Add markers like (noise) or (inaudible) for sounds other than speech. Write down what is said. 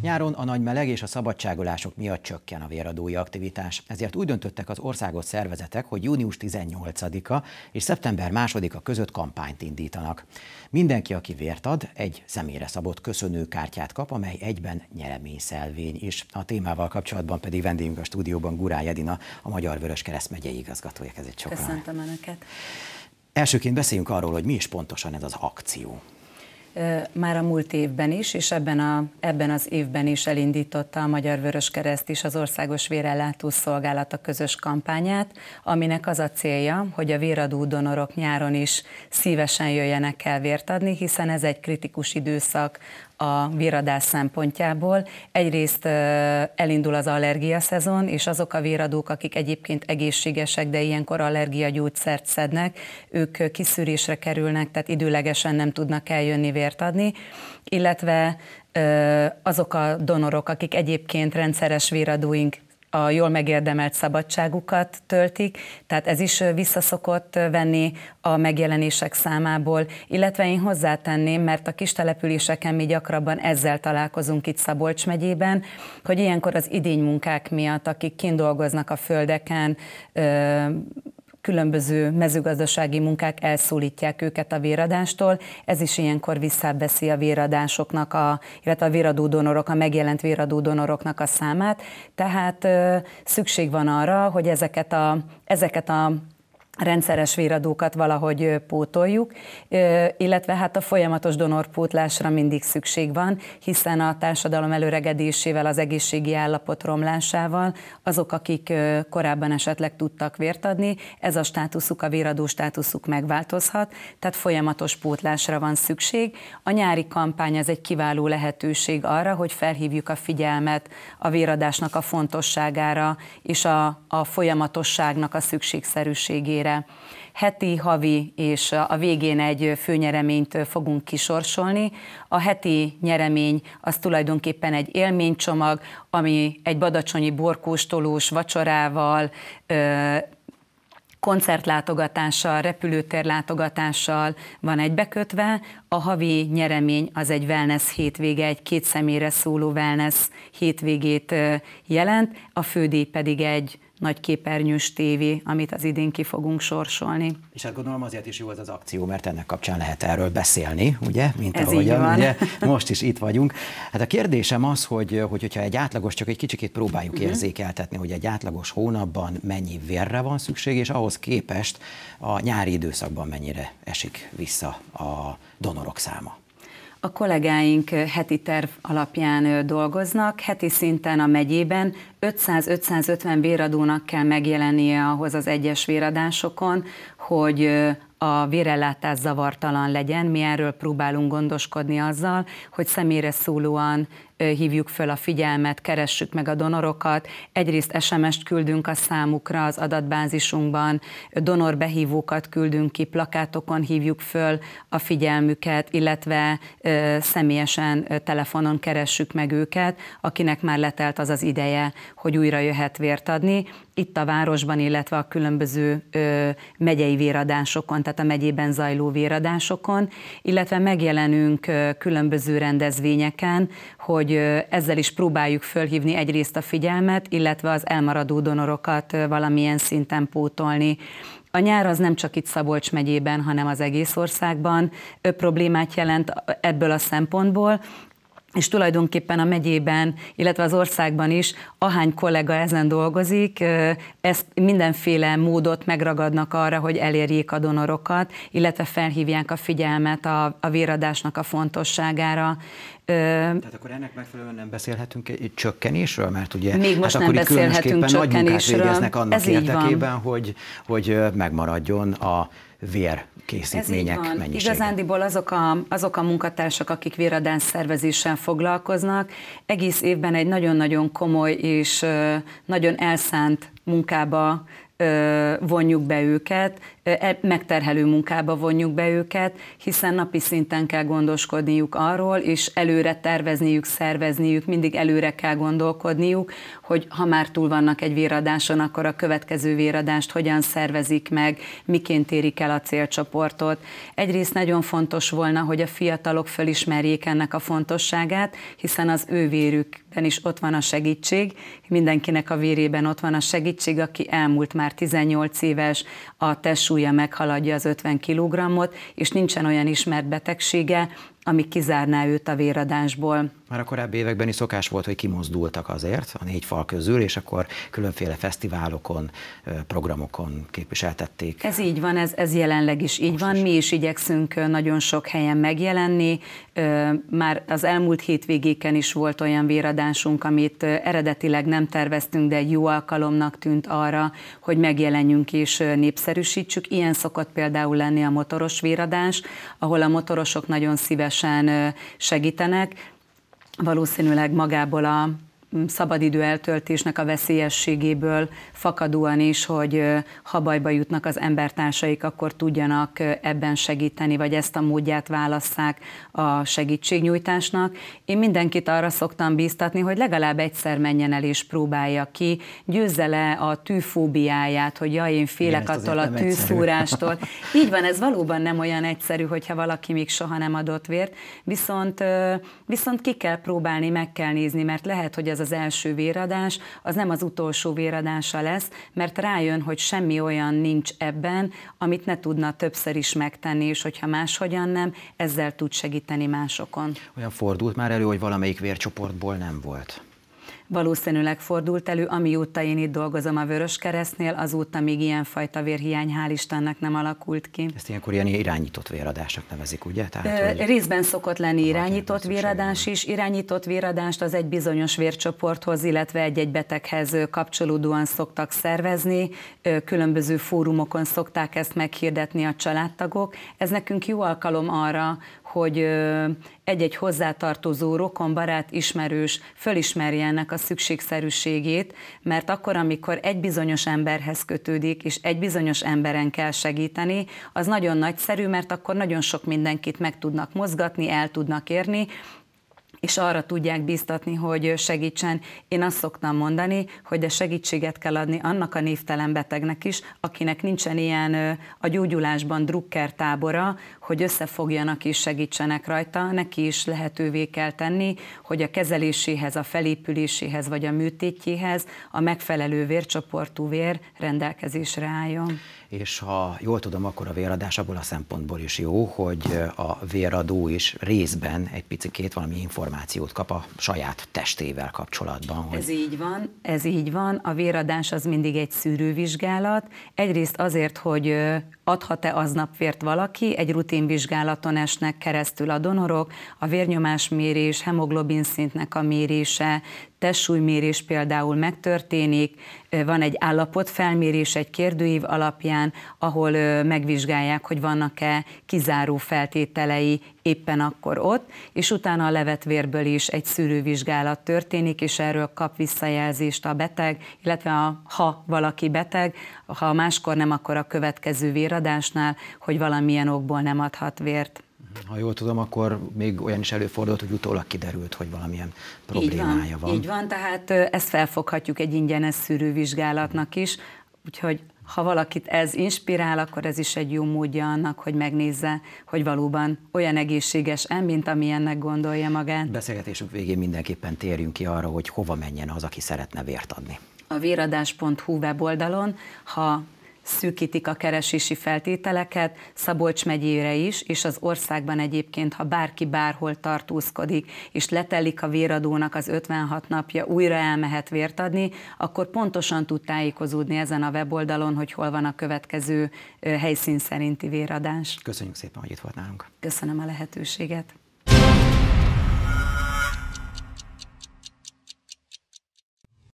Nyáron a nagy meleg és a szabadságolások miatt csökken a véradói aktivitás, ezért úgy döntöttek az országos szervezetek, hogy június 18-a és szeptember 2-a között kampányt indítanak. Mindenki, aki vért ad, egy személyre szabott köszönőkártyát kap, amely egyben nyereményszelvény is. A témával kapcsolatban pedig vendégünk a stúdióban Gurá Edina, a Magyar Kereszt megyei igazgatója. Köszöntöm Önöket. Elsőként beszéljünk arról, hogy mi is pontosan ez az akció már a múlt évben is, és ebben, a, ebben az évben is elindította a Magyar Vöröskereszt is az Országos Vérellátó Szolgálata közös kampányát, aminek az a célja, hogy a véradó donorok nyáron is szívesen jöjjenek el vért adni, hiszen ez egy kritikus időszak a véradás szempontjából. Egyrészt elindul az allergia szezon, és azok a véradók, akik egyébként egészségesek, de ilyenkor gyógyszert szednek, ők kiszűrésre kerülnek, tehát időlegesen nem tudnak eljönni vért adni, illetve azok a donorok, akik egyébként rendszeres véradóink a jól megérdemelt szabadságukat töltik, tehát ez is visszaszokott venni a megjelenések számából, illetve én hozzátenném, mert a kis településeken mi gyakrabban ezzel találkozunk itt Szabolcs megyében, hogy ilyenkor az idénymunkák miatt, akik kint dolgoznak a földeken, különböző mezőgazdasági munkák elszólítják őket a véradástól, ez is ilyenkor visszabeszi a véradásoknak, a, illetve a véradó donorok, a megjelent véradó donoroknak a számát, tehát szükség van arra, hogy ezeket a, ezeket a rendszeres véradókat valahogy pótoljuk, illetve hát a folyamatos donorpótlásra mindig szükség van, hiszen a társadalom előregedésével, az egészségi állapot romlásával azok, akik korábban esetleg tudtak vért adni, ez a státuszuk, a véradó státuszuk megváltozhat, tehát folyamatos pótlásra van szükség. A nyári kampány ez egy kiváló lehetőség arra, hogy felhívjuk a figyelmet a véradásnak a fontosságára és a, a folyamatosságnak a szükségszerűségére eseményére. Heti, havi és a végén egy főnyereményt fogunk kisorsolni. A heti nyeremény az tulajdonképpen egy élménycsomag, ami egy badacsonyi borkóstolós vacsorával, koncertlátogatással, repülőtérlátogatással van egybekötve, a havi nyeremény az egy wellness hétvége, egy két személyre szóló wellness hétvégét jelent, a fődíj pedig egy nagy képernyős tévé, amit az idén ki fogunk sorsolni. És hát gondolom azért is jó az az akció, mert ennek kapcsán lehet erről beszélni, ugye? Mint ez ahogyan, így van. Ugye? (laughs) Most is itt vagyunk. Hát a kérdésem az, hogy, hogy hogyha egy átlagos, csak egy kicsikét próbáljuk uh-huh. érzékeltetni, hogy egy átlagos hónapban mennyi vérre van szükség, és ahhoz képest a nyári időszakban mennyire esik vissza a donorok száma. A kollégáink heti terv alapján dolgoznak, heti szinten a megyében 500-550 véradónak kell megjelennie ahhoz az egyes véradásokon, hogy a vérellátás zavartalan legyen. Mi erről próbálunk gondoskodni azzal, hogy személyre szólóan hívjuk föl a figyelmet, keressük meg a donorokat, egyrészt SMS-t küldünk a számukra az adatbázisunkban, donorbehívókat küldünk ki, plakátokon hívjuk föl a figyelmüket, illetve személyesen telefonon keressük meg őket, akinek már letelt az az ideje, hogy újra jöhet vért adni itt a városban, illetve a különböző ö, megyei véradásokon, tehát a megyében zajló véradásokon, illetve megjelenünk ö, különböző rendezvényeken, hogy ö, ezzel is próbáljuk fölhívni egyrészt a figyelmet, illetve az elmaradó donorokat ö, valamilyen szinten pótolni. A nyár az nem csak itt Szabolcs megyében, hanem az egész országban problémát jelent ebből a szempontból, és tulajdonképpen a megyében, illetve az országban is, ahány kollega ezen dolgozik, ezt mindenféle módot megragadnak arra, hogy elérjék a donorokat, illetve felhívják a figyelmet a, a véradásnak a fontosságára. Tehát akkor ennek megfelelően nem beszélhetünk egy csökkenésről, mert ugye Még most hát nem akkor beszélhetünk nagy munkát végeznek annak Ez érdekében, hogy, hogy megmaradjon a vér készítmények mennyisége. Igazándiból azok a, azok a munkatársak, akik véradás szervezéssel foglalkoznak, egész évben egy nagyon-nagyon komoly és nagyon elszánt munkába vonjuk be őket, e, megterhelő munkába vonjuk be őket, hiszen napi szinten kell gondoskodniuk arról, és előre tervezniük, szervezniük, mindig előre kell gondolkodniuk, hogy ha már túl vannak egy véradáson, akkor a következő véradást hogyan szervezik meg, miként érik el a célcsoportot. Egyrészt nagyon fontos volna, hogy a fiatalok fölismerjék ennek a fontosságát, hiszen az ő vérük életben is ott van a segítség, mindenkinek a vérében ott van a segítség, aki elmúlt már 18 éves, a testsúlya meghaladja az 50 kg, és nincsen olyan ismert betegsége, ami kizárná őt a véradásból. Már a korábbi években is szokás volt, hogy kimozdultak azért a négy fal közül, és akkor különféle fesztiválokon, programokon képviseltették. Ez így van, ez, ez jelenleg is így Most van. Is. Mi is igyekszünk nagyon sok helyen megjelenni. Már az elmúlt hétvégéken is volt olyan véradásunk, amit eredetileg nem terveztünk, de egy jó alkalomnak tűnt arra, hogy megjelenjünk és népszerűsítsük. Ilyen szokott például lenni a motoros véradás, ahol a motorosok nagyon szíves szívesen segítenek, valószínűleg magából a szabadidő eltöltésnek a veszélyességéből fakadóan is, hogy ha bajba jutnak az embertársaik, akkor tudjanak ebben segíteni, vagy ezt a módját válasszák a segítségnyújtásnak. Én mindenkit arra szoktam bíztatni, hogy legalább egyszer menjen el és próbálja ki, győzze le a tűfóbiáját, hogy jaj, én félek Igen, attól a tűszúrástól. (laughs) Így van, ez valóban nem olyan egyszerű, hogyha valaki még soha nem adott vért, viszont, viszont ki kell próbálni, meg kell nézni, mert lehet, hogy az ez az első véradás, az nem az utolsó véradása lesz, mert rájön, hogy semmi olyan nincs ebben, amit ne tudna többször is megtenni, és hogyha máshogyan nem, ezzel tud segíteni másokon. Olyan fordult már elő, hogy valamelyik vércsoportból nem volt? Valószínűleg fordult elő, amióta én itt dolgozom a vörös Keresztnél, azóta még ilyenfajta vérhiány hál' Istennek nem alakult ki. Ezt ilyenkor ilyen irányított véradásnak nevezik, ugye? Tehát, hogy Részben szokott lenni irányított véradás is. Irányított véradást az egy bizonyos vércsoporthoz, illetve egy-egy beteghez kapcsolódóan szoktak szervezni, különböző fórumokon szokták ezt meghirdetni a családtagok. Ez nekünk jó alkalom arra, hogy egy-egy hozzátartozó, barát ismerős fölismerje ennek a szükségszerűségét, mert akkor, amikor egy bizonyos emberhez kötődik, és egy bizonyos emberen kell segíteni, az nagyon nagyszerű, mert akkor nagyon sok mindenkit meg tudnak mozgatni, el tudnak érni, és arra tudják bíztatni, hogy segítsen. Én azt szoktam mondani, hogy a segítséget kell adni annak a névtelen betegnek is, akinek nincsen ilyen a gyógyulásban drukker tábora, hogy összefogjanak és segítsenek rajta, neki is lehetővé kell tenni, hogy a kezeléséhez, a felépüléséhez vagy a műtétjéhez a megfelelő vércsoportú vér rendelkezésre álljon. És ha jól tudom, akkor a véradás abból a szempontból is jó, hogy a véradó is részben egy picit két valami információ információt kap a saját testével kapcsolatban. Hogy... Ez így van, ez így van. A véradás az mindig egy szűrővizsgálat. Egyrészt azért, hogy adhat-e aznap vért valaki, egy rutinvizsgálaton esnek keresztül a donorok, a vérnyomásmérés, hemoglobin szintnek a mérése, testsúlymérés például megtörténik, van egy állapotfelmérés egy kérdőív alapján, ahol megvizsgálják, hogy vannak-e kizáró feltételei éppen akkor ott, és utána a vérből is egy szűrővizsgálat történik, és erről kap visszajelzést a beteg, illetve a, ha valaki beteg, ha máskor nem, akkor a következő vér véradásnál, hogy valamilyen okból nem adhat vért. Ha jól tudom, akkor még olyan is előfordult, hogy utólag kiderült, hogy valamilyen problémája így van, van. Így van, tehát ezt felfoghatjuk egy ingyenes szűrővizsgálatnak is, úgyhogy ha valakit ez inspirál, akkor ez is egy jó módja annak, hogy megnézze, hogy valóban olyan egészséges em, mint amilyennek gondolja magát. Beszélgetésünk végén mindenképpen térjünk ki arra, hogy hova menjen az, aki szeretne vért adni. A véradás.hu weboldalon, ha szűkítik a keresési feltételeket Szabolcs megyére is, és az országban egyébként, ha bárki bárhol tartózkodik, és letelik a véradónak az 56 napja, újra elmehet vért adni, akkor pontosan tud tájékozódni ezen a weboldalon, hogy hol van a következő helyszín szerinti véradás. Köszönjük szépen, hogy itt volt nálunk. Köszönöm a lehetőséget.